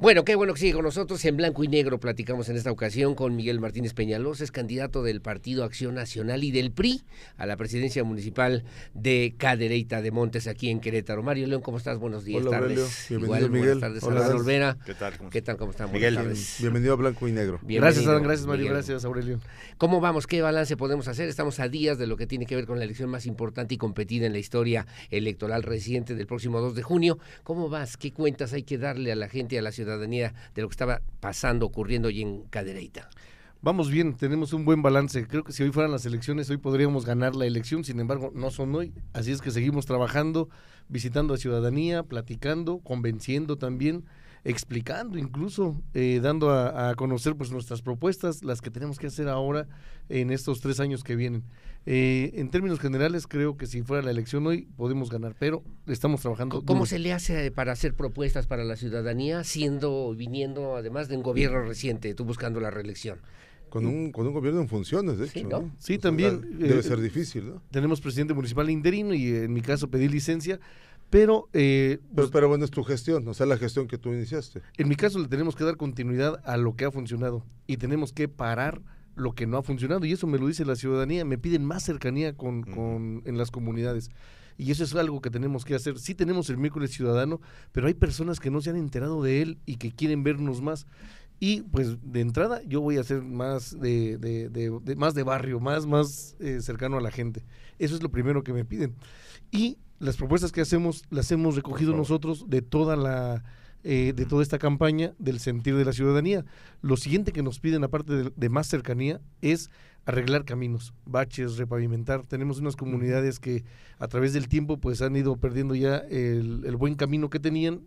Bueno, qué bueno que sigue con nosotros. En blanco y negro platicamos en esta ocasión con Miguel Martínez Peñalosa, es candidato del Partido Acción Nacional y del PRI a la presidencia municipal de Cadereyta de Montes, aquí en Querétaro. Mario León, ¿cómo estás? Buenos días, Hola, tardes. Miguel. Buenas tardes, Hola, Olvera. ¿Qué tal? ¿Cómo, ¿Qué tal? ¿Cómo están? Miguel, bienvenido a Blanco y Negro. gracias, Gracias, Mario. Gracias, Aurelio. ¿Cómo vamos? ¿Qué balance podemos hacer? Estamos a días de lo que tiene que ver con la elección más importante y competida en la historia electoral reciente del próximo 2 de junio. ¿Cómo vas? ¿Qué cuentas hay que darle a la gente, a la ciudad? de lo que estaba pasando, ocurriendo allí en Cadereyta? Vamos bien, tenemos un buen balance. Creo que si hoy fueran las elecciones, hoy podríamos ganar la elección, sin embargo, no son hoy. Así es que seguimos trabajando, visitando a ciudadanía, platicando, convenciendo también explicando, incluso eh, dando a, conocer pues nuestras propuestas, las que tenemos que hacer ahora en estos tres años que vienen. Eh, en términos generales, creo que si fuera la elección hoy podemos ganar, pero estamos trabajando. ¿Cómo se le hace eh, para hacer propuestas para la ciudadanía, siendo, viniendo además de un gobierno reciente, tú buscando la reelección? Con un, con un gobierno en funciones, de hecho. Sí, también. debe ser difícil, ¿no? Tenemos presidente municipal interino y en mi caso pedí licencia pero, eh, pues pero, bueno, es tu gestión, o sea, la gestión que tú iniciaste. En mi caso le tenemos que dar continuidad a lo que ha funcionado y tenemos que parar lo que no ha funcionado y eso me lo dice la ciudadanía, me piden más cercanía con, con en las comunidades y eso es algo que tenemos que hacer. Sí tenemos el miércoles ciudadano, pero hay personas que no se han enterado de él y que quieren vernos más. Y pues de entrada yo voy a ser más de, de, más de barrio, más, más eh, cercano a la gente. Eso es lo primero que me piden. Y las propuestas que hacemos las hemos recogido nosotros de toda la eh, de toda esta campaña del sentir de la ciudadanía. Lo siguiente que nos piden, aparte de, más cercanía, es arreglar caminos, baches, repavimentar. Tenemos unas comunidades que a través del tiempo pues han ido perdiendo ya el, el buen camino que tenían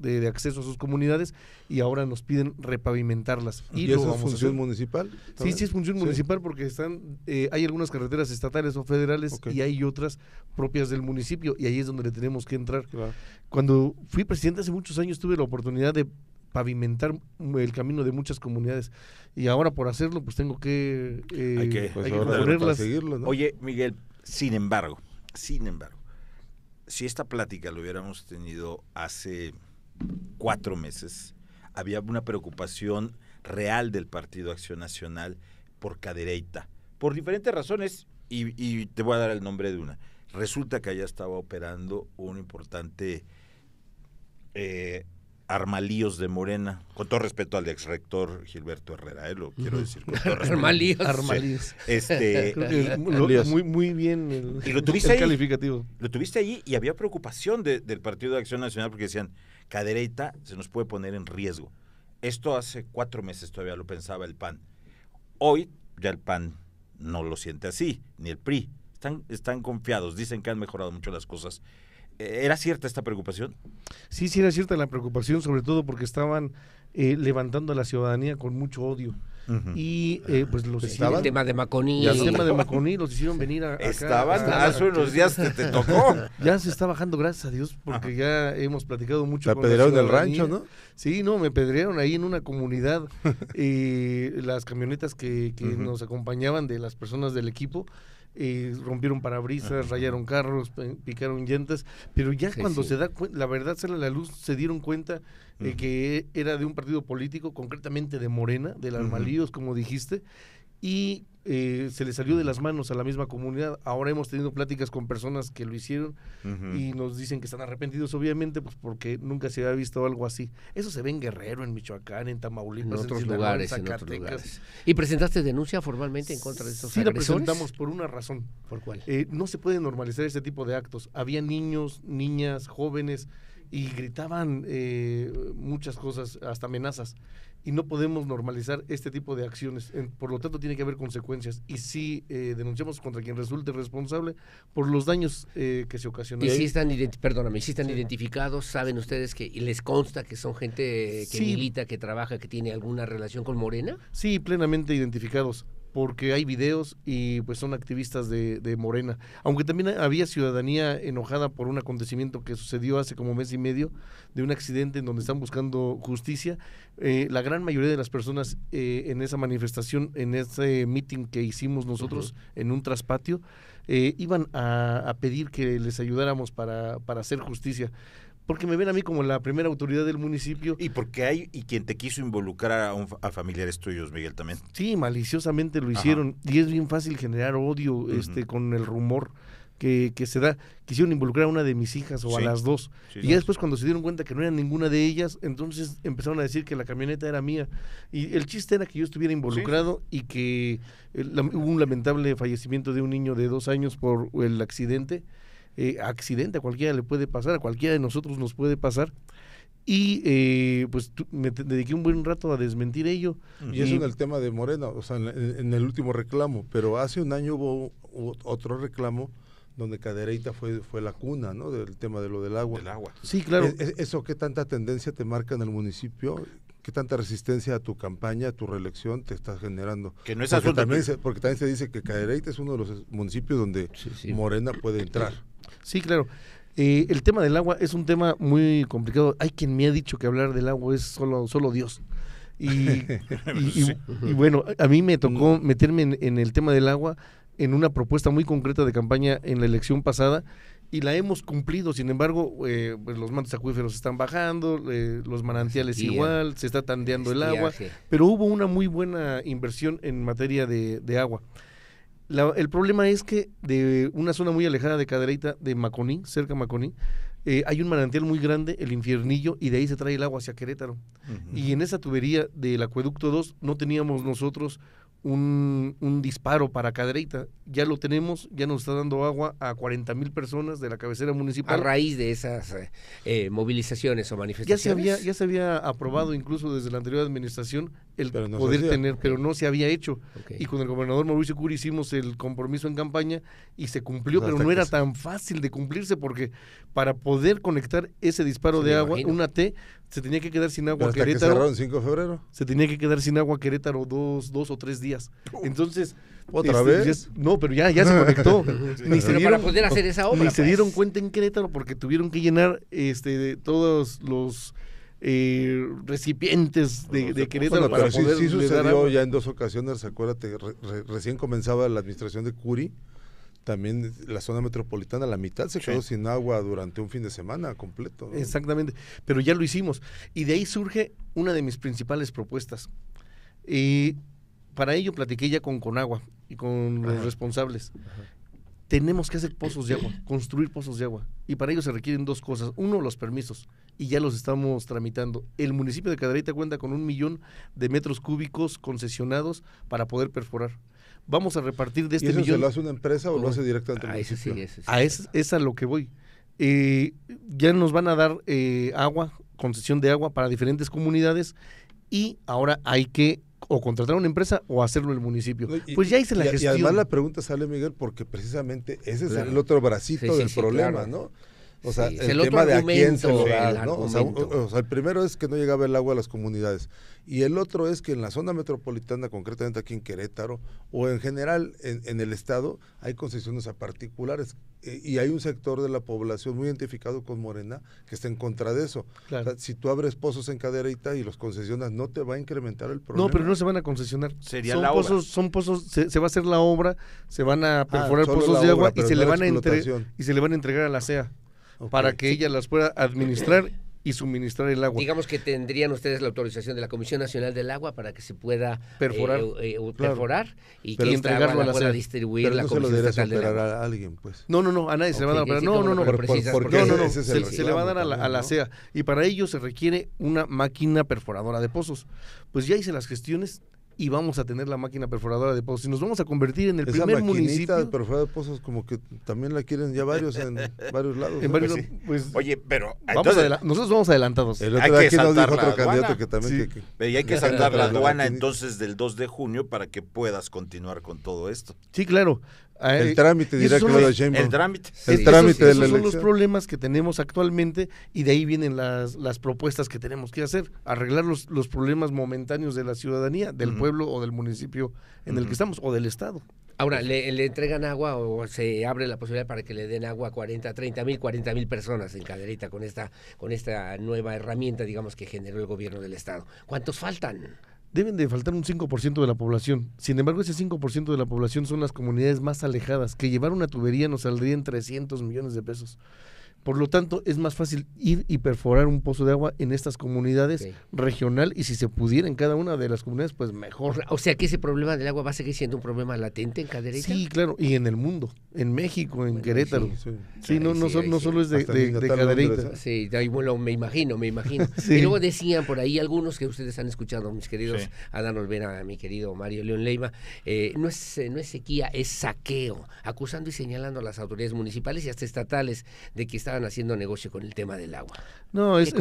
de, acceso a sus comunidades y ahora nos piden repavimentarlas. ¿Y, eso es función municipal? Sí, sí es función municipal porque están eh, hay algunas carreteras estatales o federales y hay otras propias del municipio y ahí es donde le tenemos que entrar. Cuando fui presidente hace muchos años tuve la oportunidad de pavimentar el camino de muchas comunidades. Y ahora por hacerlo, pues tengo que, eh, hay que, pues, Oye, Miguel, sin embargo, sin embargo, si esta plática lo hubiéramos tenido hace cuatro meses, había una preocupación real del Partido Acción Nacional por Cadereita, por diferentes razones, y, te voy a dar el nombre de una. Resulta que allá estaba operando un importante eh, armalíos de Morena, con todo respeto al ex rector Gilberto Herrera, eh, lo quiero decir. Con todo armalíos. armalíos. Este, muy, muy bien el, lo tuviste ahí, Lo tuviste allí y había preocupación del Partido de Acción Nacional porque decían, cadereita se nos puede poner en riesgo. Esto hace cuatro meses todavía lo pensaba el PAN. Hoy ya el PAN no lo siente así, ni el PRI. Están, están confiados, dicen que han mejorado mucho las cosas. Eh, ¿Era cierta esta preocupación? Sí, sí era cierta la preocupación, sobre todo porque estaban eh, levantando a la ciudadanía con mucho odio y eh, pues los pues, hicieron. El tema de Maconí. El tema de los hicieron venir a. Estaban ah, hace unos días que te tocó. ya se está bajando, gracias a Dios, porque ya hemos platicado mucho. Me pedrearon del rancho, ¿no? Sí, no, me pedrearon ahí en una comunidad y eh, las camionetas que, nos acompañaban de las personas del equipo rompieron parabrisas, rayaron carros, picaron llantas, pero ya cuando se da la verdad sale a la luz, se dieron cuenta que era de un partido político, concretamente de Morena, de los Malíos como dijiste, y eh, se le salió de las manos a la misma comunidad. Ahora hemos tenido pláticas con personas que lo hicieron y nos dicen que están arrepentidos, obviamente, pues porque nunca se había visto algo así. Eso se ve en Guerrero, en Michoacán, en Tamaulipas, en otros, lugares, ¿Y presentaste denuncia formalmente en contra de estos sí, agresores? presentamos por una razón. ¿Por cuál? Eh, no se puede normalizar este tipo de actos. Había niños, niñas, jóvenes y gritaban eh, muchas cosas, hasta amenazas. Y no podemos normalizar este tipo de acciones. Por lo tanto, tiene que haber consecuencias. Y si eh, denunciamos contra quien resulte responsable por los daños eh, que se ocasionan. Y si están, perdóname, si están identificados, saben ustedes que les consta que son gente que milita, que trabaja, que tiene alguna relación con Morena. Sí, plenamente identificados porque hay videos y pues son activistas de, Morena. Aunque también había ciudadanía enojada por un acontecimiento que sucedió hace como mes y medio, de un accidente en donde están buscando justicia, eh, la gran mayoría de las personas eh, en esa manifestación, en ese meeting que hicimos nosotros en un traspatio, eh, iban a, pedir que les ayudáramos para, para hacer justicia porque me ven a mí como la primera autoridad del municipio. Y porque hay, y quien te quiso involucrar a, familiares tuyos, Miguel, también. Sí, maliciosamente lo hicieron. Y es bien fácil generar odio este, con el rumor. Que, que, se da, quisieron involucrar a una de mis hijas o a las dos. y después cuando se dieron cuenta que no era ninguna de ellas, entonces empezaron a decir que la camioneta era mía. Y el chiste era que yo estuviera involucrado y que eh, hubo un lamentable fallecimiento de un niño de dos años por el accidente. Eh, accidente, a cualquiera le puede pasar, a cualquiera de nosotros nos puede pasar. Y eh, pues me dediqué un buen rato a desmentir ello. Y, eso en el tema de Morena, o sea, en, el último reclamo, pero hace un año hubo otro reclamo donde Cadereita fue, fue la cuna, ¿no? Del tema de lo del agua. Del agua. Sí, claro. E, e, ¿Eso qué tanta tendencia te marca en el municipio? ¿Qué tanta resistencia a tu campaña, a tu reelección te está generando? Que no es porque También se, porque también se dice que Cadereita es uno de los municipios donde Morena puede entrar. Sí, claro. Eh, el tema del agua es un tema muy complicado. Hay quien me ha dicho que hablar del agua es solo, solo Dios. Y, bueno, a mí me tocó meterme en, el tema del agua en una propuesta muy concreta de campaña en la elección pasada y la hemos cumplido. Sin embargo, eh, pues, los mantos acuíferos están bajando, eh, los manantiales igual, se está tandeando el agua, pero hubo una muy buena inversión en materia de agua el problema es que de una zona muy alejada de Cadereyta, de Maconí, cerca de Maconí, eh, hay un manantial muy grande, el infiernillo, y de ahí se trae el agua hacia Querétaro. Y en esa tubería del acueducto 2 no teníamos nosotros un, un, disparo para Cadreita. Ya lo tenemos, ya nos está dando agua a 40 mil personas de la cabecera municipal. A raíz de esas eh, eh, movilizaciones o manifestaciones. Ya se había, ya se había aprobado incluso desde la anterior administración el poder tener, pero no se había hecho. Y con el gobernador Mauricio Curi hicimos el compromiso en campaña y se cumplió, pero no era tan fácil de cumplirse porque para poder conectar ese disparo de agua, una T, se tenía que quedar sin agua Hasta Querétaro. se cerraron 5 de febrero. Se tenía que quedar sin agua Querétaro dos, dos o tres días. Entonces. ¿Otra este, vez? no, pero ya, se conectó. ni se dieron, poder hacer esa obra. se pues. dieron cuenta en Querétaro porque tuvieron que llenar este, de todos los. Eh, recipientes de, Querétaro. sí, sucedió ya en dos ocasiones, acuérdate, recién comenzaba la administración de Curi, también la zona metropolitana, la mitad se quedó sin agua durante un fin de semana completo. Exactamente, pero ya lo hicimos. Y de ahí surge una de mis principales propuestas. Y para ello platiqué ya con Conagua y con los responsables. Tenemos que hacer pozos de agua, construir pozos de agua. Y para ello se requieren dos cosas. Uno, los permisos. Y ya los estamos tramitando. El municipio de Cadarita cuenta con un millón de metros cúbicos concesionados para poder perforar vamos a repartir de este ¿Y eso lo hace una empresa o lo hace directamente el ah, municipio? Sí, sí, a ah, eso es a lo que voy. Eh, ya nos van a dar eh, agua, concesión de agua para diferentes comunidades y ahora hay que o contratar una empresa o hacerlo el municipio. pues ya hice la gestión. Y además la pregunta sale, Miguel, porque precisamente ese es el otro bracito del problema, ¿no? O sea, el, tema de quién se el primero es que no llegaba el agua a las comunidades. Y el otro es que en la zona metropolitana, concretamente aquí en Querétaro, o en general en, el Estado, hay concesiones a particulares. E, y hay un sector de la población muy identificado con Morena que está en contra de eso. si tú abres pozos en caderita y los concesionas, no te va a incrementar el problema. No, pero no se van a concesionar. Sería son la pozos, Son pozos, se, va a hacer la obra, se van a perforar ah, pozos de agua y se, le van a y se le van a entregar a la CEA para que ella las pueda administrar y suministrar el agua. Digamos que tendrían ustedes la autorización de la Comisión Nacional del Agua para que se pueda perforar, eh, eh, y que entregarlo pueda distribuir la no Comisión se a alguien, pues. No, no, no, a nadie se le va a dar. No, no, no, porque no, no, se, le va a dar a la, a la CEA y para ello se requiere una máquina perforadora de pozos. Pues ya hice las gestiones, y vamos a tener la máquina perforadora de pozos. Y nos vamos a convertir en el primer municipio. perforadora de pozos, como que también la quieren ya varios en varios lados. Pues, Oye, pero. Entonces, nosotros vamos adelantados. El otro candidato que también. Que, y hay que saltar la aduana entonces del 2 de junio para que puedas continuar con todo esto. Sí, claro. Ah, el trámite, directo El trámite. El trámite esos, de son los problemas que tenemos actualmente y de ahí vienen las, las propuestas que tenemos que hacer. Arreglar los, los problemas momentáneos de la ciudadanía, del pueblo o del municipio en el que estamos o del Estado. Ahora, ¿le, entregan agua o se abre la posibilidad para que le den agua a 40, 30 mil, 40 mil personas en Caderita con esta, con esta nueva herramienta, digamos, que generó el gobierno del Estado? ¿Cuántos faltan? deben de faltar un 5% de la población. Sin embargo, ese 5% de la población son las comunidades más alejadas, que llevar una tubería nos saldría en 300 millones de pesos. Por lo tanto, es más fácil ir y perforar un pozo de agua en estas comunidades regional y si se pudiera en cada una de las comunidades, pues mejor. O sea que ese problema del agua va a seguir siendo un problema latente en Cadereyta. Sí, claro, y en el mundo, en México, en Querétaro. Sí, no, no, no solo es de, de, ¿eh? Sí, bueno, me imagino, me imagino. y luego decían por ahí algunos que ustedes han escuchado, mis queridos Adán Olvera, mi querido Mario León Leima, eh, no, es, eh, no es sequía, es saqueo, acusando y señalando a las autoridades municipales y hasta estatales de que estaban haciendo negocio con el tema del agua. No, eso,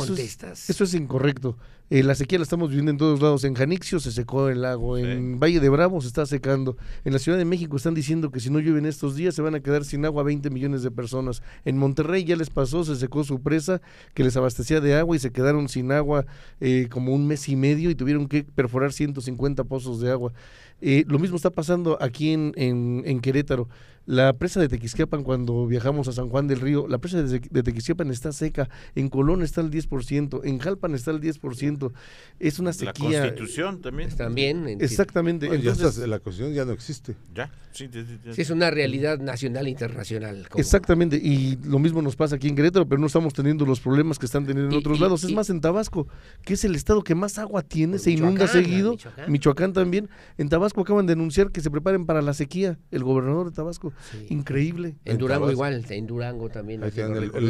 Es, incorrecto. Eh, la sequía la estamos viviendo en todos lados. En Janixio se secó el lago, en Valle de Bravo se está secando. En la Ciudad de México están diciendo que si no llueven estos días se van a quedar sin agua 20 millones de personas. En Monterrey ya les pasó, se secó su presa que les abastecía de agua y se quedaron sin agua eh, como un mes y medio y tuvieron que perforar 150 pozos de agua. Eh, lo mismo está pasando aquí en Querétaro. La presa de Tequisquiapan, cuando viajamos a San Juan del Río, la presa de Tequisquiapan está seca, en Colón está el 10%, en Jalpan está el 10%, es una sequía. La Constitución eh, también. También. Exactamente. ya la Constitución ya no existe. Ya, sí, es una realidad nacional e internacional. Exactamente, y lo mismo nos pasa aquí en Querétaro, pero no estamos teniendo los problemas que están teniendo en otros lados. es más, en Tabasco, que es el estado que más agua tiene, pues se inunda seguido, Michoacán. Michoacán también. En Tabasco acaban de anunciar que se preparen para la sequía, el gobernador de Tabasco. Increíble. En, Durango igual, en Durango también. el,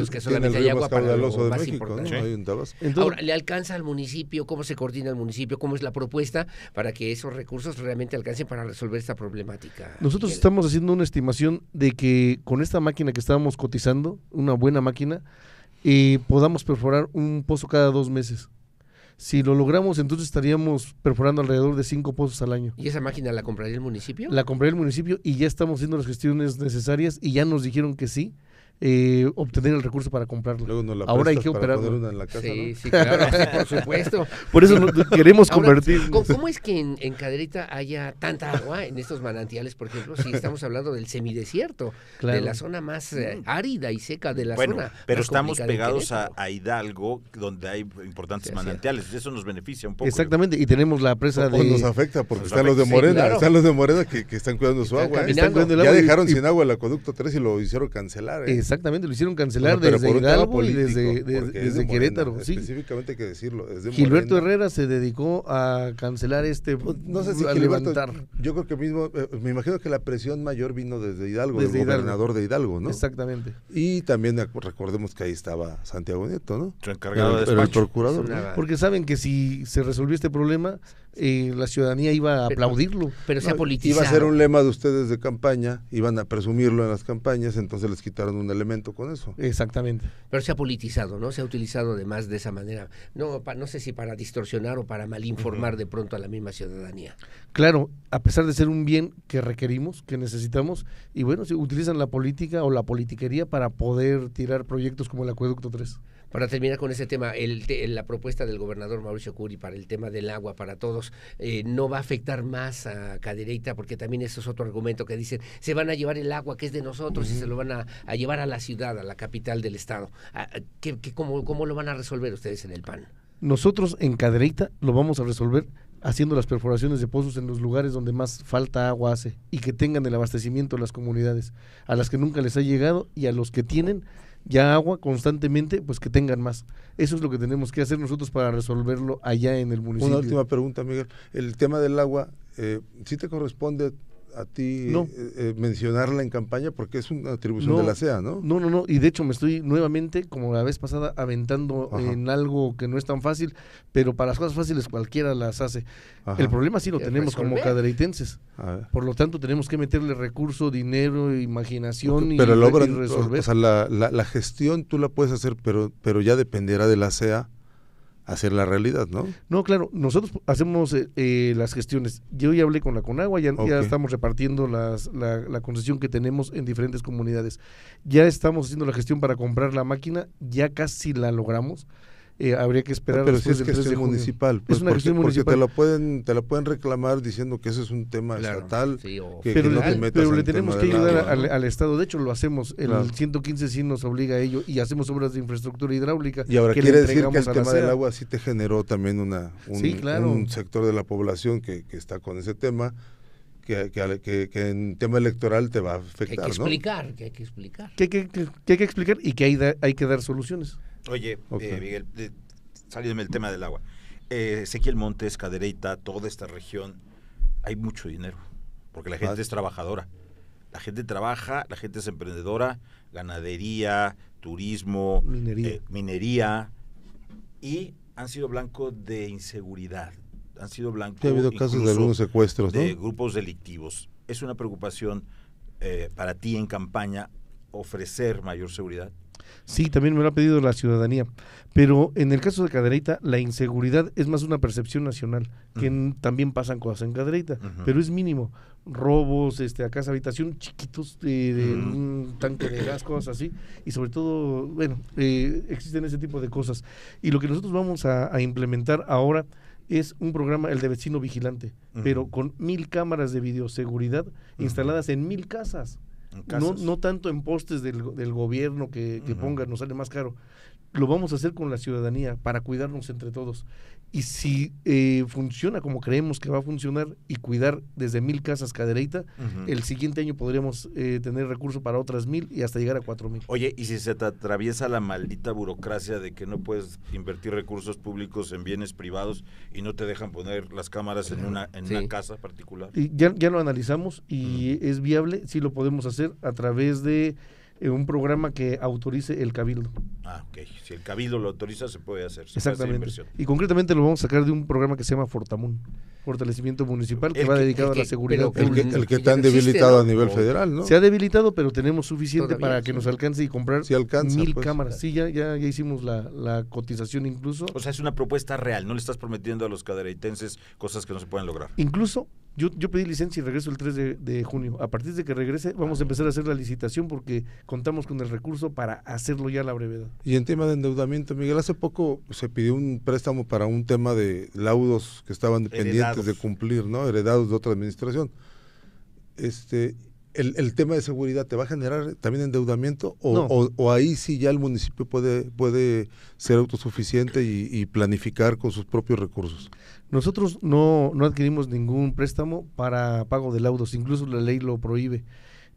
que solamente Ahora, ¿le alcanza al municipio? ¿Cómo se coordina el municipio? ¿Cómo es la propuesta para que esos recursos realmente alcancen para resolver esta problemática? Nosotros estamos haciendo una estimación de que con esta máquina que estábamos cotizando, una buena máquina, eh, podamos perforar un pozo cada dos meses. Si lo logramos, entonces estaríamos perforando alrededor de cinco pozos al año. ¿Y esa máquina la compraría el municipio? La compraría el municipio y ya estamos haciendo las gestiones necesarias y ya nos dijeron que sí eh, obtener el recurso para comprarlo. Ahora hay que operar en la casa, por supuesto. Por eso queremos convertir. ¿Cómo es que en, Caderita haya tanta agua en estos manantiales, por ejemplo, si estamos hablando del semidesierto, de la zona más eh, árida y seca de la zona? Pero estamos pegados a, Hidalgo, donde hay importantes manantiales. Eso nos beneficia un poco. Exactamente, y tenemos la presa de. Nos afecta porque están, Los de Morena, están los de Morena, que, están cuidando su agua. ¿eh? ya dejaron sin agua el acueducto 3 y lo hicieron cancelar. ¿eh? Exactamente, lo hicieron cancelar desde Hidalgo y desde, desde, Querétaro. Específicamente hay que decirlo. Gilberto Herrera se dedicó a cancelar este. Pues, no sé si a levantar. Yo creo que mismo. Eh, me imagino que la presión mayor vino desde Hidalgo, del gobernador de Hidalgo, ¿no? Exactamente. Y también recordemos que ahí estaba Santiago Nieto, ¿no? encargado de procurador. Porque saben que si se resolvió este problema, y la ciudadanía iba a aplaudirlo. Pero se ha politizado. Iba a ser un lema de ustedes de campaña, iban a presumirlo en las campañas, entonces les quitaron un elemento con eso. Exactamente. Pero se ha politizado, ¿no? Se ha utilizado además de esa manera. No, no sé si para distorsionar o para malinformar de pronto a la misma ciudadanía. Claro, a pesar de ser un bien que requerimos, que necesitamos, y bueno, si utilizan la política o la politiquería para poder tirar proyectos como el Acueducto 3. Para terminar con ese tema, el, la propuesta del gobernador Mauricio Curi para el tema del agua para todos eh, no va a afectar más a Cadereita porque también eso es otro argumento que dicen, se van a llevar el agua que es de nosotros y se lo van a, llevar a la ciudad, a la capital del estado. Ah, ah, ¿Qué, cómo, cómo, lo van a resolver ustedes en el PAN? Nosotros en Cadereita lo vamos a resolver haciendo las perforaciones de pozos en los lugares donde más falta agua hace y que tengan el abastecimiento las comunidades, a las que nunca les ha llegado y a los que tienen ya agua constantemente, pues que tengan más. Eso es lo que tenemos que hacer nosotros para resolverlo allá en el municipio. Una última pregunta, Miguel. El tema del agua, eh, ¿sí te corresponde a ti eh, eh, mencionarla en campaña porque es una atribución de la SEA, ¿no? No, no, no. Y de hecho me estoy nuevamente, como la vez pasada, aventando en algo que no es tan fácil, pero para las cosas fáciles cualquiera las hace. El problema sí lo tenemos como cadereitenses. Por lo tanto, tenemos que meterle recurso, dinero, imaginación y, pero la resolver. O sea, la, la, gestión tú la puedes hacer, pero, pero ya dependerá de la SEA hacer la realidad, ¿no? No, claro, nosotros hacemos eh, eh, las gestiones. Yo ya hablé con la Conagua, ya, ya estamos repartiendo las, la, la, concesión que tenemos en diferentes comunidades. Ya estamos haciendo la gestión para comprar la máquina, ya casi la logramos habría que esperar. Pero si es que es municipal, es municipal. Pues, porque te lo pueden, te lo pueden reclamar diciendo que ese es un tema estatal. que, pero, le tenemos que ayudar al, Estado. De hecho, lo hacemos. El 115 sí nos obliga a ello y hacemos obras de infraestructura hidráulica. Y ahora quiere decir que el tema del agua sí te generó también una un, sector de la población que, está con ese tema. Que, que, en tema electoral te va a afectar. Que hay que explicar, que hay que explicar. Que, hay que explicar y que hay, hay que dar soluciones. Oye, eh, Miguel, eh, el tema del agua. Eh, el Montes, Cadereyta, toda esta región, hay mucho dinero, porque la gente es trabajadora. La gente trabaja, la gente es emprendedora, ganadería, turismo, minería, eh, y han sido blanco de inseguridad, han sido blanco ha habido casos de algunos secuestros, de grupos delictivos. Es una preocupación eh, para ti en campaña ofrecer mayor seguridad. Sí, también me lo ha pedido la ciudadanía. Pero en el caso de Cadereyta, la inseguridad es más una percepción nacional, que también pasan cosas en Cadereyta, pero es mínimo. Robos, este, a casa habitación, chiquitos, de un tanque de gas, cosas así. Y sobre todo, bueno, eh, existen ese tipo de cosas. Y lo que nosotros vamos a, a implementar ahora es un programa, el de vecino vigilante, pero con mil cámaras de videoseguridad instaladas en mil casas no, no tanto en postes del, gobierno que, pongan, nos sale más caro, lo vamos a hacer con la ciudadanía para cuidarnos entre todos. Y si eh, funciona como creemos que va a funcionar y cuidar desde mil casas cada el siguiente año podríamos eh, tener recursos para otras mil y hasta llegar a cuatro mil. Oye, y si se te atraviesa la maldita burocracia de que no puedes invertir recursos públicos en bienes privados y no te dejan poner las cámaras en una, en casa particular. Y ya, lo analizamos y es viable, sí lo podemos hacer a través de eh, un programa que autorice el cabildo. Ah, ok. Si el cabildo lo autoriza, se puede hacer. Exactamente. y concretamente lo vamos a sacar de un programa que se llama Fortamun, Fortalecimiento Municipal, que, va dedicado a la seguridad. el, que, el está debilitado a nivel federal, ¿no? Se ha debilitado, pero tenemos suficiente para que nos alcance y comprar si mil pues. cámaras. Sí, ya, ya, hicimos la, cotización incluso. O sea, es una propuesta real, no le estás prometiendo a los cadereitenses cosas que no se pueden lograr. Incluso yo, pedí licencia y regreso el 3 de, de, junio. A partir de que regrese, vamos a empezar a hacer la licitación porque contamos con el recurso para hacerlo ya a la brevedad. Y en tema de endeudamiento, Miguel, hace poco se pidió un préstamo para un tema de laudos que estaban pendientes de cumplir, ¿no? Heredados de otra administración. Este, el, tema de seguridad te va a generar también endeudamiento o, ahí sí ya el municipio puede, puede ser autosuficiente y, planificar con sus propios recursos? Nosotros no, no adquirimos ningún préstamo para pago de laudos, incluso la ley lo prohíbe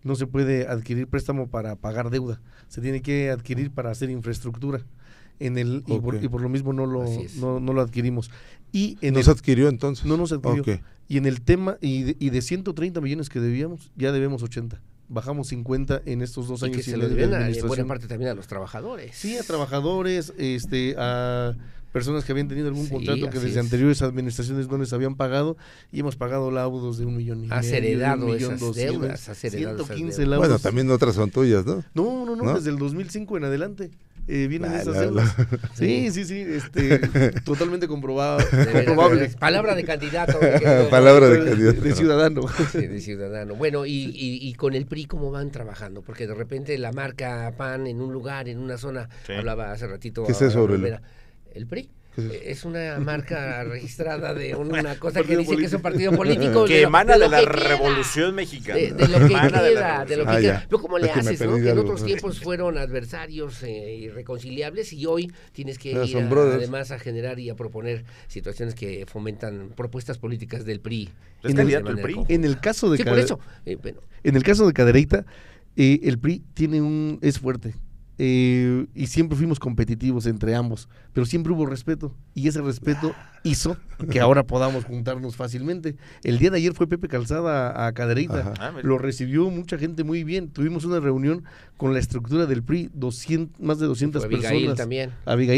no se puede adquirir préstamo para pagar deuda, se tiene que adquirir para hacer infraestructura. En el, y, por, y, por, lo mismo no lo, lo adquirimos. Y ¿No se adquirió entonces? No nos adquirió. Y en el tema, y de, 130 millones que debíamos, ya debemos 80 bajamos 50 en estos dos años. Y se le deben parte también a los trabajadores. Sí, a trabajadores, este, a personas que habían tenido algún contrato que desde anteriores administraciones no les habían pagado y hemos pagado laudos de un millón y medio. Has deudas, 115 laudos. Bueno, también otras son tuyas, ¿no? No, no, no, no desde el 2005 en adelante. Eh, vienen esas deudas. Sí, sí, sí, este, totalmente comprobado, comprobable. palabra de candidato. palabra de, candidato. De ciudadano. Sí, de ciudadano. Bueno, y, y, y, con el PRI, ¿cómo van trabajando? Porque de repente la marca PAN en un lugar, en una zona, hablaba hace ratito. ¿Qué es eso, el PRI. Es una marca registrada de una cosa que dice que es un partido político. Que emana de, la Revolución Mexicana. De, lo que queda, de lo que le haces? ¿no? Que en otros tiempos fueron adversarios eh, irreconciliables y hoy tienes que ir además a generar y a proponer situaciones que fomentan propuestas políticas del PRI. En, el, el PRI? en el caso de eh, En el caso de Cadereita, eh, el PRI tiene un es fuerte eh, y siempre fuimos competitivos entre ambos, pero siempre hubo respeto y ese respeto hizo que ahora podamos juntarnos fácilmente. El día de ayer fue Pepe Calzada a Caderita ah, lo recibió mucha gente muy bien. Tuvimos una reunión con la estructura del PRI, más de 200 personas. Abigail también.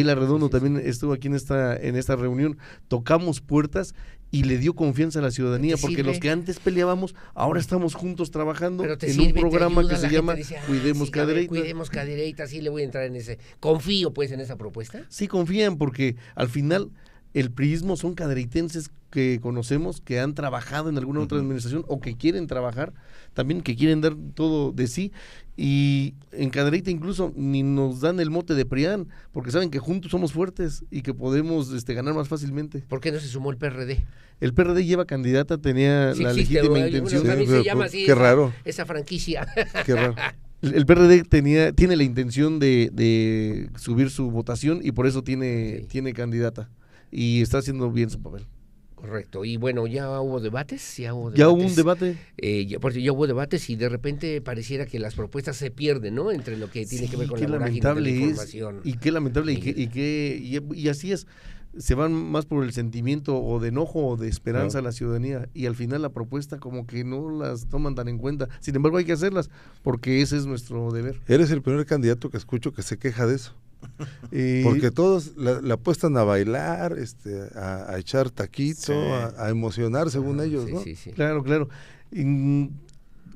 Arredondo también estuvo aquí en esta, en esta reunión. Tocamos puertas y le dio confianza a la ciudadanía, porque los que antes peleábamos, ahora estamos juntos trabajando en un programa que se llama ah, Cuidemos Cadereita. Cuidemos Cadereita, sí le voy a entrar en ese. ¿Confío pues en esa propuesta? Sí, confían, porque al final el priismo son cadreitenses que conocemos, que han trabajado en alguna otra administración o que quieren trabajar, también que quieren dar todo de sí. Y en Cadreita incluso ni nos dan el mote de PRIAN, porque saben que juntos somos fuertes y que podemos este, ganar más fácilmente. ¿Por qué no se sumó el PRD? El PRD lleva candidata, tenía la legítima intención. se llama pues, así qué raro. Esa franquicia. Qué raro. El PRD tenía, tiene la intención de, subir su votación y por eso tiene, tiene candidata y está haciendo bien su papel. Correcto. Y bueno, ya hubo debates. Ya hubo, un debate. Eh, porque ya hubo debates y de repente pareciera que las propuestas se pierden, ¿no? Entre lo que tiene que ver con la lamentable información. y qué lamentable. Y, y, y, así es. Se van más por el sentimiento o de enojo o de esperanza a la ciudadanía. Y al final la propuesta, como que no las toman tan en cuenta. Sin embargo, hay que hacerlas porque ese es nuestro deber. Eres el primer candidato que escucho que se queja de eso. Porque todos la, apuestan a bailar, este, a, echar taquito, a, emocionar según ah, ellos, ¿no? claro, claro. Mm,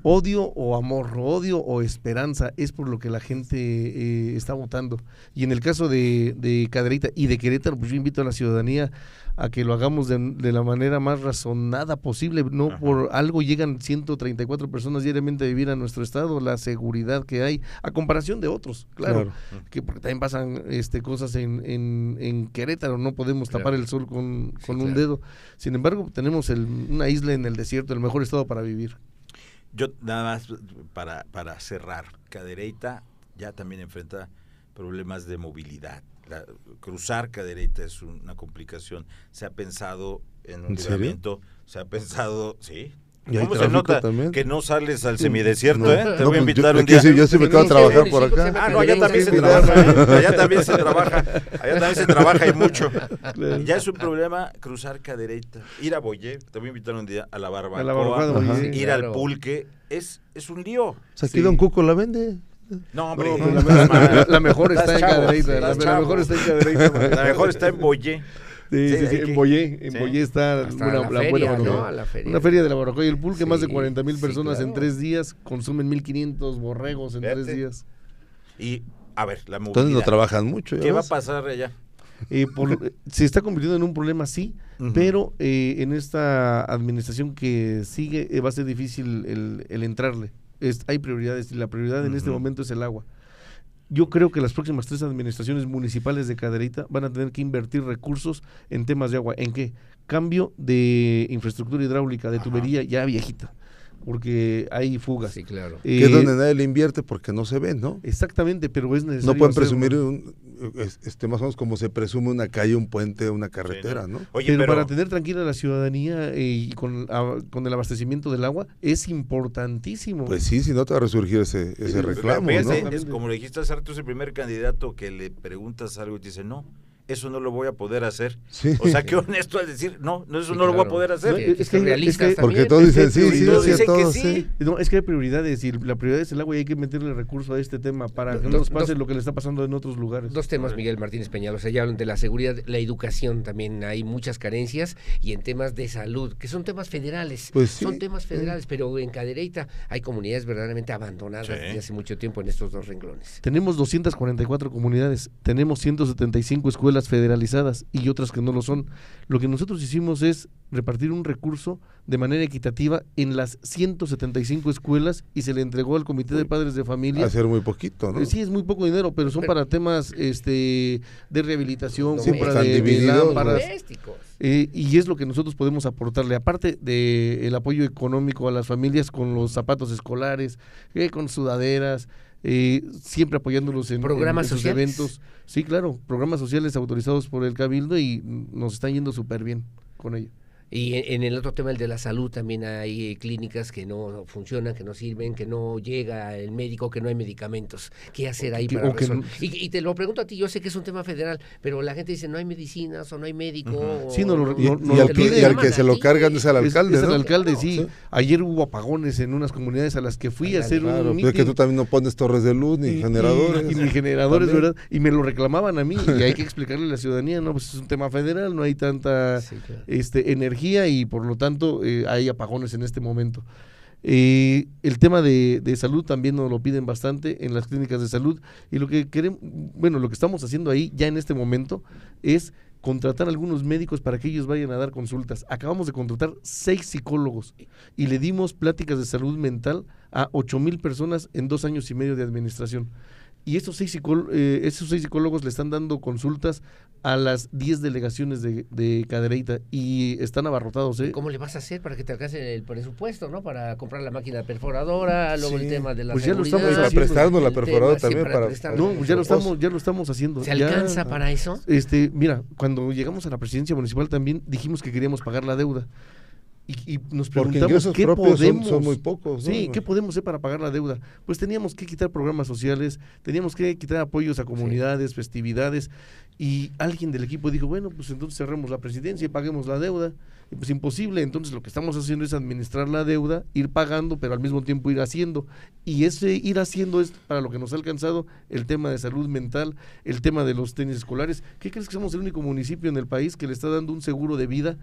odio o amor, odio o esperanza, es por lo que la gente eh, está votando. Y en el caso de, de Caderita y de Querétaro, pues yo invito a la ciudadanía a que lo hagamos de, la manera más razonada posible. No por algo llegan 134 personas diariamente a vivir a nuestro estado, la seguridad que hay, a comparación de otros, claro, que porque también pasan este, cosas en, Querétaro, no podemos tapar el sol con, un dedo. Sin embargo, tenemos una isla en el desierto, el mejor estado para vivir. Yo nada más para, para cerrar, Cadereyta ya también enfrenta problemas de movilidad. cruzar Cadereyta es una complicación. Se ha pensado en un ¿En se ha pensado, sí, y ¿Cómo se nota que no sales al semidesierto, eh? Te voy a pues invitar un día. yo sí me quedo a trabajar por acá. Ah, no, allá también se trabaja, ¿eh? Allá también se trabaja. Allá también se trabaja y mucho. Ya es un problema cruzar cadereita. Ir a Boyé, te voy a invitar un día a la Barba A ir al pulque. Es, es un lío. O sea, Cuco la vende. No, hombre. la, mejor está en cadereita. La mejor está en cadereita. La mejor está en Boyé. Sí, en Boyé, está una, la, feria, de la barbacoa y el pool que más de 40 mil personas en tres días consumen 1500 borregos en tres días. Y, a ver, la Entonces no trabajan mucho. ¿Qué va a pasar allá? Eh, se está convirtiendo en un problema, sí, pero eh, en esta administración que sigue eh, va a ser difícil el, entrarle. hay prioridades y la prioridad en este momento es el agua yo creo que las próximas tres administraciones municipales de Caderita van a tener que invertir recursos en temas de agua. ¿En qué? Cambio de infraestructura hidráulica, de tubería ya viejita porque hay fugas. Sí, claro. Eh, que es donde nadie le invierte porque no se ve, ¿no? Exactamente, pero es necesario. No pueden presumir este, más o menos como se presume una calle, un puente, una carretera, ¿no? pero, para tener tranquila la ciudadanía eh, y con, con, el abastecimiento del agua es importantísimo. Pues sí, si no te va a resurgir ese, ese eh, reclamo. como le dijiste hace tú el primer candidato que le preguntas algo y te dice no eso no lo voy a poder hacer. O sea, qué honesto al decir, no, no eso no lo voy a poder hacer. es, que, es porque todos dicen sí, sí, todos que sí. No, es que hay prioridades y la prioridad es el agua y hay que meterle recurso a este tema para que no nos pase lo que le está pasando en otros lugares. Dos temas, Miguel Martínez sea, ya hablan de la seguridad, la educación también, hay muchas carencias y en temas de salud, que son temas federales, pues son temas federales, pero en Cadereyta hay comunidades verdaderamente abandonadas desde hace mucho tiempo en estos dos renglones. Tenemos 244 comunidades, tenemos 175 escuelas federalizadas y otras que no lo son. Lo que nosotros hicimos es repartir un recurso de manera equitativa en las 175 escuelas y se le entregó al Comité de Padres de Familia. Hacer muy poquito, ¿no? Eh, sí, es muy poco dinero, pero son eh. para temas este de rehabilitación, pues, de, eh, y es lo que nosotros podemos aportarle, aparte del el apoyo económico a las familias con los zapatos escolares, con sudaderas, eh, siempre apoyándolos en programas eventos. Sí, claro, programas sociales autorizados por el Cabildo y nos están yendo súper bien con ellos y en, el otro tema, el de la salud, también hay eh, clínicas que no funcionan, que no sirven, que no llega el médico, que no hay medicamentos. ¿Qué hacer ahí para Y, te lo pregunto a ti, yo sé que es un tema federal, pero la gente dice no hay medicinas o no hay médico. Sí, no, y, al, que se lo cargan es al alcalde. Es, es al alcalde, sí. Ayer hubo apagones en unas comunidades a las que fui a hacer claro, un. Pero que tú también no pones torres de luz ni generadores. Y, generadores, ¿verdad? Y me lo reclamaban a mí. y hay que explicarle a la ciudadanía, no, pues es un tema federal, no hay tanta este, energía y por lo tanto eh, hay apagones en este momento. Eh, el tema de, salud también nos lo piden bastante en las clínicas de salud y lo que queremos, bueno, lo que estamos haciendo ahí ya en este momento es contratar algunos médicos para que ellos vayan a dar consultas. Acabamos de contratar seis psicólogos y le dimos pláticas de salud mental a ocho mil personas en dos años y medio de administración. Y estos seis, eh, esos seis psicólogos le están dando consultas a las 10 delegaciones de, de, Cadereyta y están abarrotados. ¿eh? ¿Cómo le vas a hacer para que te alcance el presupuesto, no? Para comprar la máquina perforadora, luego el tema de la pues ya lo estamos prestando la perforadora también para, No, pues ya lo estamos ya lo estamos haciendo. ¿Se alcanza para eso? Este, mira, cuando llegamos a la presidencia municipal también dijimos que queríamos pagar la deuda. Y, nos preguntamos qué podemos, son, muy pocos, qué podemos hacer para pagar la deuda. Pues teníamos que quitar programas sociales, teníamos que quitar apoyos a comunidades, festividades y alguien del equipo dijo, bueno, pues entonces cerremos la presidencia y paguemos la deuda pues imposible. Entonces lo que estamos haciendo es administrar la deuda, ir pagando, pero al mismo tiempo ir haciendo. Y ese ir haciendo es para lo que nos ha alcanzado el tema de salud mental, el tema de los tenis escolares. ¿Qué crees que somos el único municipio en el país que le está dando un seguro de vida?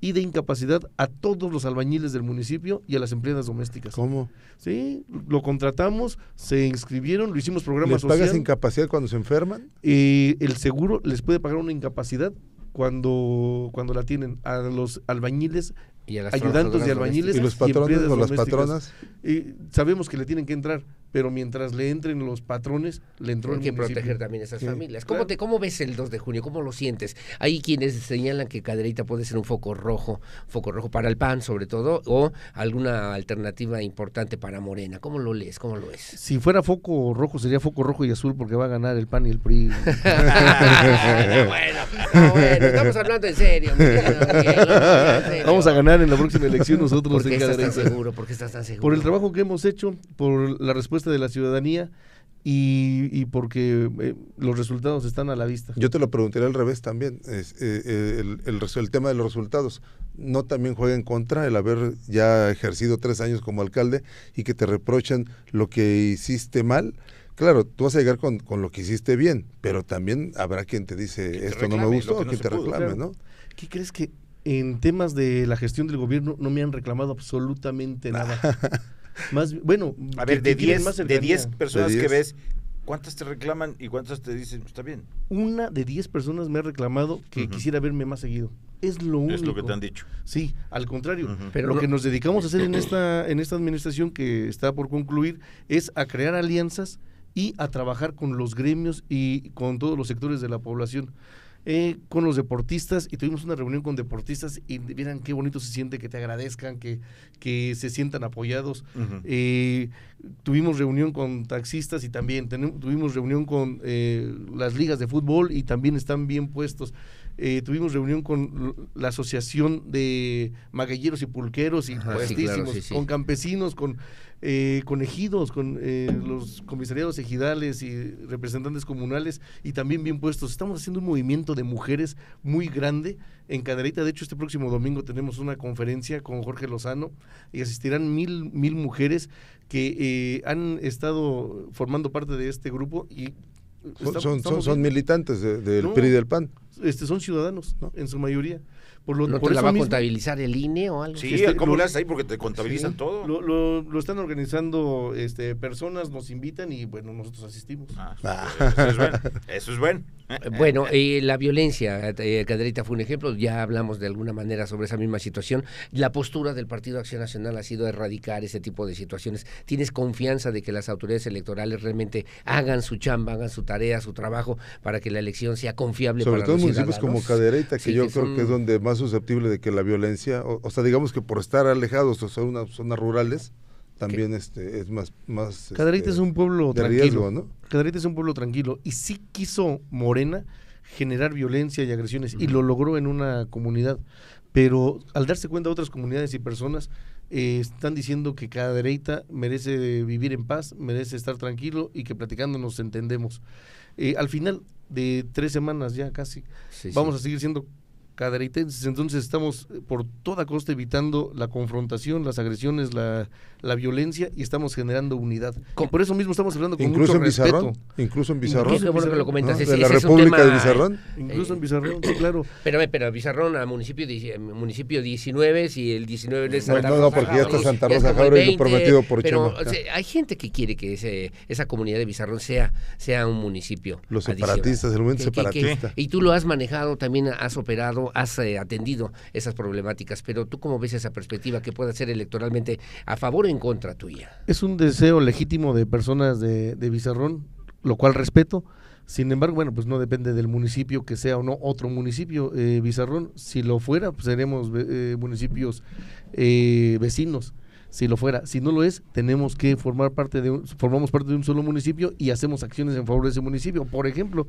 y de incapacidad a todos los albañiles del municipio y a las empleadas domésticas. ¿Cómo? Sí, lo contratamos, se inscribieron, lo hicimos sociales ¿Les ¿Pagas incapacidad cuando se enferman? Y eh, el seguro les puede pagar una incapacidad cuando, cuando la tienen a los albañiles y ayudantes de albañiles y los patrones las patronas y sabemos que le tienen que entrar pero mientras le entren los patrones, le entró Hay el que proteger también a esas familias. ¿Cómo, te, ¿Cómo ves el 2 de junio? ¿Cómo lo sientes? Hay quienes señalan que Caderita puede ser un foco rojo, foco rojo para el PAN sobre todo, o alguna alternativa importante para Morena. ¿Cómo lo lees? ¿Cómo lo es? Si fuera foco rojo, sería foco rojo y azul porque va a ganar el PAN y el PRI. bueno, bueno, estamos hablando en serio. Vamos a ganar en la próxima elección nosotros en seguro? ¿Por qué estás tan seguro? Por el trabajo que hemos hecho, por la respuesta de la ciudadanía y, porque eh, los resultados están a la vista. Yo te lo preguntaría al revés también, eh, eh, el, tema de los resultados. ¿No también juega en contra el haber ya ejercido tres años como alcalde y que te reprochen lo que hiciste mal? Claro, tú vas a llegar con, lo que hiciste bien, pero también habrá quien te dice esto no me gustó, quien te reclame, ¿no? ¿Qué crees que en temas de la gestión del gobierno no me han reclamado absolutamente nada? Más, bueno, a ver, de 10 de diez personas que ves, ¿cuántas te reclaman y cuántas te dicen, pues, está bien? Una de 10 personas me ha reclamado que quisiera verme más seguido. Es lo único. Es lo que te han dicho. Sí, al contrario. Pero lo que nos dedicamos a hacer en esta, en esta administración que está por concluir es a crear alianzas y a trabajar con los gremios y con todos los sectores de la población. Eh, con los deportistas y tuvimos una reunión con deportistas y vieran qué bonito se siente que te agradezcan, que, que se sientan apoyados. Eh, tuvimos reunión con taxistas y también tuvimos reunión con eh, las ligas de fútbol y también están bien puestos. Eh, tuvimos reunión con la Asociación de Magalleros y Pulqueros y con campesinos, con, eh, con ejidos, con eh, los comisariados ejidales y representantes comunales y también bien puestos. Estamos haciendo un movimiento de mujeres muy grande en Caderita De hecho, este próximo domingo tenemos una conferencia con Jorge Lozano y asistirán mil, mil mujeres que eh, han estado formando parte de este grupo y son, son, militantes del de, PRI del PAN este, son ciudadanos, ¿no? En su mayoría. Por lo, ¿No te la va a contabilizar el INE o algo? Sí, este, ¿cómo lo, ahí? Porque te contabilizan todo. Lo, lo, están organizando este, personas, nos invitan y bueno, nosotros asistimos. Ah, ah. Eso es bueno. Eso es bueno. bueno la violencia, eh, fue un ejemplo, ya hablamos de alguna manera sobre esa misma situación. La postura del Partido Acción Nacional ha sido erradicar ese tipo de situaciones. ¿Tienes confianza de que las autoridades electorales realmente hagan su chamba, hagan su tarea, su trabajo para que la elección sea confiable sobre para todo los municipios como Caderita, que yo creo que es donde más susceptible de que la violencia, o, sea, digamos que por estar alejados o sea, unas zonas rurales, también este, es más... más este, es un pueblo tranquilo. ¿no? es un pueblo tranquilo. Y sí quiso Morena generar violencia y agresiones, y lo logró en una comunidad. Pero al darse cuenta otras comunidades y personas eh, están diciendo que cada derecha merece vivir en paz, merece estar tranquilo y que platicando nos entendemos. Eh, al final de tres semanas ya casi, vamos a seguir siendo entonces estamos eh, por toda costa evitando la confrontación, las agresiones, la, la violencia y estamos generando unidad. por eso mismo estamos hablando con mucho respeto. Incluso en Bizarrón. Incluso en que eh, ¿De la República de Bizarrón. Incluso en Bizarrón, sí, claro. Pero, pero Bizarrón a municipio, 19, eh, si el 19 no es Santa no, Rosa. No, porque ya está Santa Rosa lo prometido por Chema, hay gente que quiere que ese, esa comunidad de Bizarrón sea, sea un municipio. Los separatistas, el movimiento separatista. y tú lo has manejado, también has operado has eh, atendido esas problemáticas, pero tú cómo ves esa perspectiva que pueda ser electoralmente a favor o en contra tuya. Es un deseo legítimo de personas de, Bizarrón, lo cual respeto. Sin embargo, bueno, pues no depende del municipio que sea o no otro municipio, eh, Bizarrón. Si lo fuera, pues seremos eh, municipios eh, vecinos. Si lo fuera, si no lo es, tenemos que formar parte de formamos parte de un solo municipio y hacemos acciones en favor de ese municipio. Por ejemplo,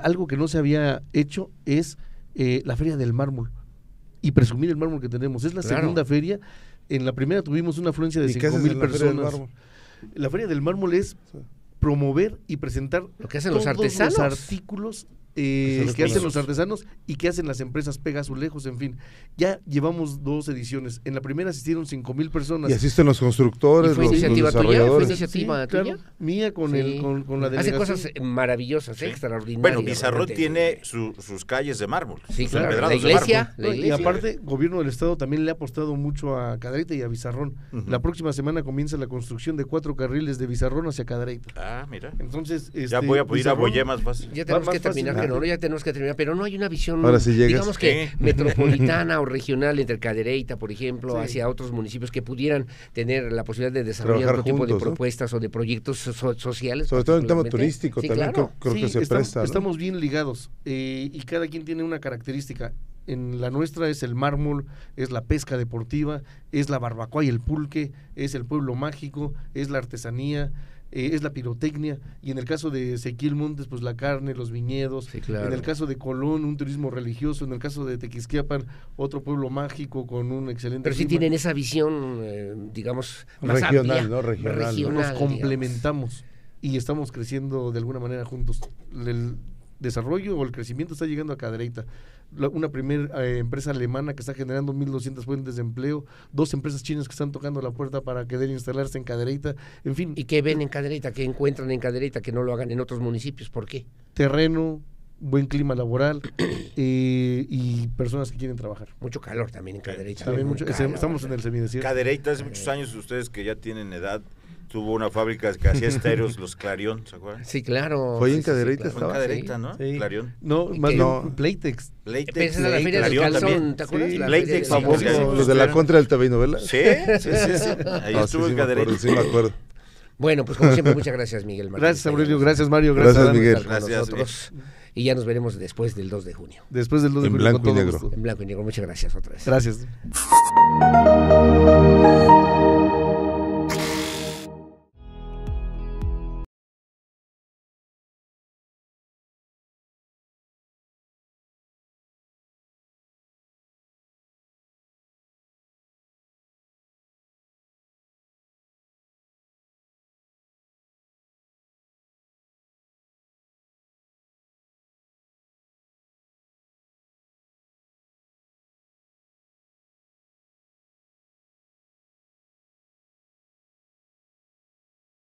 algo que no se había hecho es eh, la Feria del Mármol y presumir el mármol que tenemos. Es la segunda feria. En la primera tuvimos una afluencia de cinco mil personas. la Feria del Mármol es promover y presentar lo que hacen los artesanos. Los artículos eh, que hacen los artesanos y que hacen las empresas pega Lejos, en fin. Ya llevamos dos ediciones. En la primera asistieron cinco mil personas. Y asisten los constructores, los, iniciativa Tuya, iniciativa mía con, el, con, la delegación. Hace cosas eh, maravillosas, extraordinarias. Bueno, Bizarro tiene sus calles de mármol. Sí, claro. La iglesia, Y aparte, gobierno del estado también le ha apostado mucho a Cadreita y a Bizarrón. La próxima semana comienza la construcción de cuatro carriles de Bizarrón hacia Cadreita. Ah, mira. Entonces, ya voy a este, poder ir a Boyé más fácil. Ya tenemos que terminar ahora ya tenemos que terminar, pero no hay una visión, digamos que metropolitana o regional entre Cadereyta, por ejemplo, hacia otros municipios que pudieran tener la posibilidad de desarrollar otro tipo de propuestas o de proyectos sociales. Sobre todo en el tema turístico también creo, que se presta. Estamos bien ligados eh, y cada quien tiene una característica en la nuestra es el mármol, es la pesca deportiva, es la barbacoa y el pulque, es el pueblo mágico, es la artesanía, eh, es la pirotecnia, y en el caso de Ezequiel Montes, pues la carne, los viñedos, en el caso de Colón, un turismo religioso, en el caso de Tequisquiapan, otro pueblo mágico con un excelente... Pero si tienen esa visión, eh, digamos, regional, ¿no? Regional. nos complementamos y estamos creciendo de alguna manera juntos. El desarrollo o el crecimiento está llegando a cada derecha una primera eh, empresa alemana que está generando 1.200 fuentes de empleo, dos empresas chinas que están tocando la puerta para querer instalarse en Cadereita en fin. ¿Y qué ven eh, en Cadereita, ¿Qué encuentran en Cadereita que no lo hagan en otros municipios? ¿Por qué? Terreno, buen clima laboral eh, y personas que quieren trabajar. Mucho calor también en Cadereita estamos en el semidesierto. Cadereita hace muchos años ustedes que ya tienen edad tuvo una fábrica que hacía estéreos, los Clarion, ¿se acuerdan? Sí, claro. Fue en Cadereyta, estaba. Fue en ¿no? Sí. Clarion. No, más no. Playtex. Playtex. la feria del calzón, ¿te acuerdas? Playtex, Los de la contra del TV ¿verdad? Sí, sí, sí. Ahí estuvo en Cadereyta. Sí, me acuerdo. Bueno, pues como siempre, muchas gracias, Miguel. Gracias, Aurelio. Gracias, Mario. Gracias, Miguel. Gracias. a todos. Y ya nos veremos después del 2 de junio. Después del 2 de junio. En blanco y negro. En blanco y negro. Muchas gracias otra vez. Gracias.